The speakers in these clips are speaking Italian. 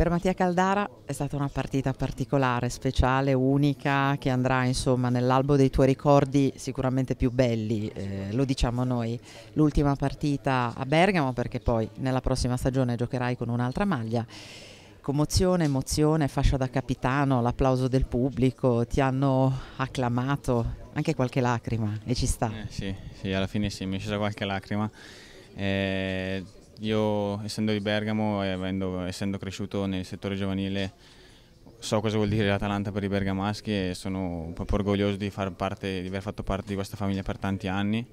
Per Mattia Caldara è stata una partita particolare, speciale, unica, che andrà nell'albo dei tuoi ricordi sicuramente più belli, eh, lo diciamo noi. L'ultima partita a Bergamo perché poi nella prossima stagione giocherai con un'altra maglia. Commozione, emozione, fascia da capitano, l'applauso del pubblico, ti hanno acclamato, anche qualche lacrima e ci sta. Eh, sì, sì, alla fine sì, mi è scesa qualche lacrima. Eh, io essendo di Bergamo e avendo, essendo cresciuto nel settore giovanile so cosa vuol dire l'Atalanta per i bergamaschi e sono proprio orgoglioso di, parte, di aver fatto parte di questa famiglia per tanti anni.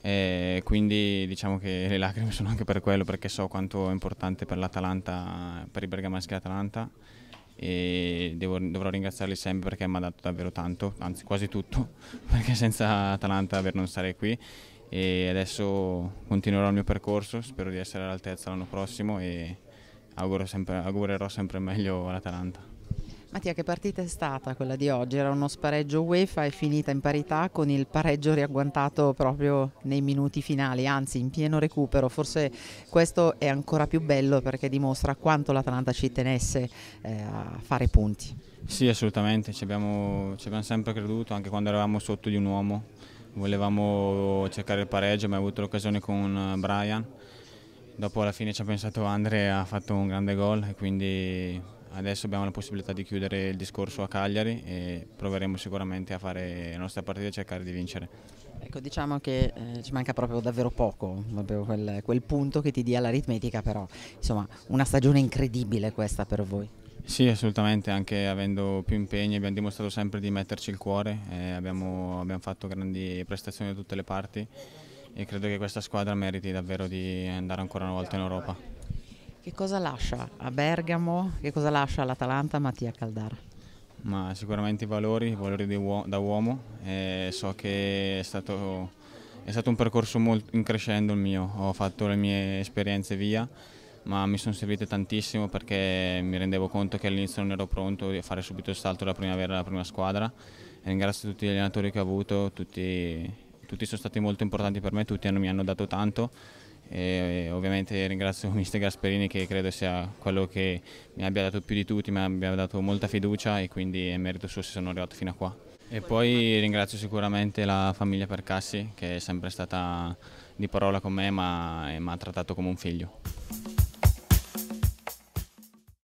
E quindi diciamo che le lacrime sono anche per quello perché so quanto è importante per l'Atalanta, per i bergamaschi l'Atalanta e devo, dovrò ringraziarli sempre perché mi ha dato davvero tanto, anzi quasi tutto, perché senza Atalanta non sarei qui e adesso continuerò il mio percorso, spero di essere all'altezza l'anno prossimo e sempre, augurerò sempre meglio all'Atalanta. Mattia, che partita è stata quella di oggi? Era uno spareggio UEFA e finita in parità con il pareggio riagguantato proprio nei minuti finali, anzi in pieno recupero. Forse questo è ancora più bello perché dimostra quanto l'Atalanta ci tenesse eh, a fare punti. Sì, assolutamente, ci abbiamo, ci abbiamo sempre creduto anche quando eravamo sotto di un uomo volevamo cercare il pareggio, abbiamo avuto l'occasione con eh, Brian, dopo alla fine ci ha pensato Andre, ha fatto un grande gol e quindi adesso abbiamo la possibilità di chiudere il discorso a Cagliari e proveremo sicuramente a fare la nostra partita e cercare di vincere. Ecco, diciamo che eh, ci manca proprio davvero poco, proprio quel, quel punto che ti dia l'aritmetica, però insomma una stagione incredibile questa per voi. Sì, assolutamente, anche avendo più impegni abbiamo dimostrato sempre di metterci il cuore, eh, abbiamo, abbiamo, fatto grandi prestazioni da tutte le parti e credo che questa squadra meriti davvero di andare ancora una volta in Europa. Che cosa lascia a Bergamo, che cosa lascia all'Atalanta Mattia Caldara? Ma sicuramente i valori, i valori uo da uomo, eh, so che è stato, è stato un percorso molto in crescendo il mio, ho fatto le mie esperienze via ma mi sono servite tantissimo perché mi rendevo conto che all'inizio non ero pronto a fare subito il salto della primavera della prima squadra. E ringrazio tutti gli allenatori che ho avuto, tutti, tutti sono stati molto importanti per me, tutti hanno, mi hanno dato tanto e, e ovviamente ringrazio Mister Gasperini che credo sia quello che mi abbia dato più di tutti, mi abbia dato molta fiducia e quindi è merito suo se sono arrivato fino a qua. E poi ringrazio sicuramente la famiglia Percassi che è sempre stata di parola con me ma mi ha trattato come un figlio.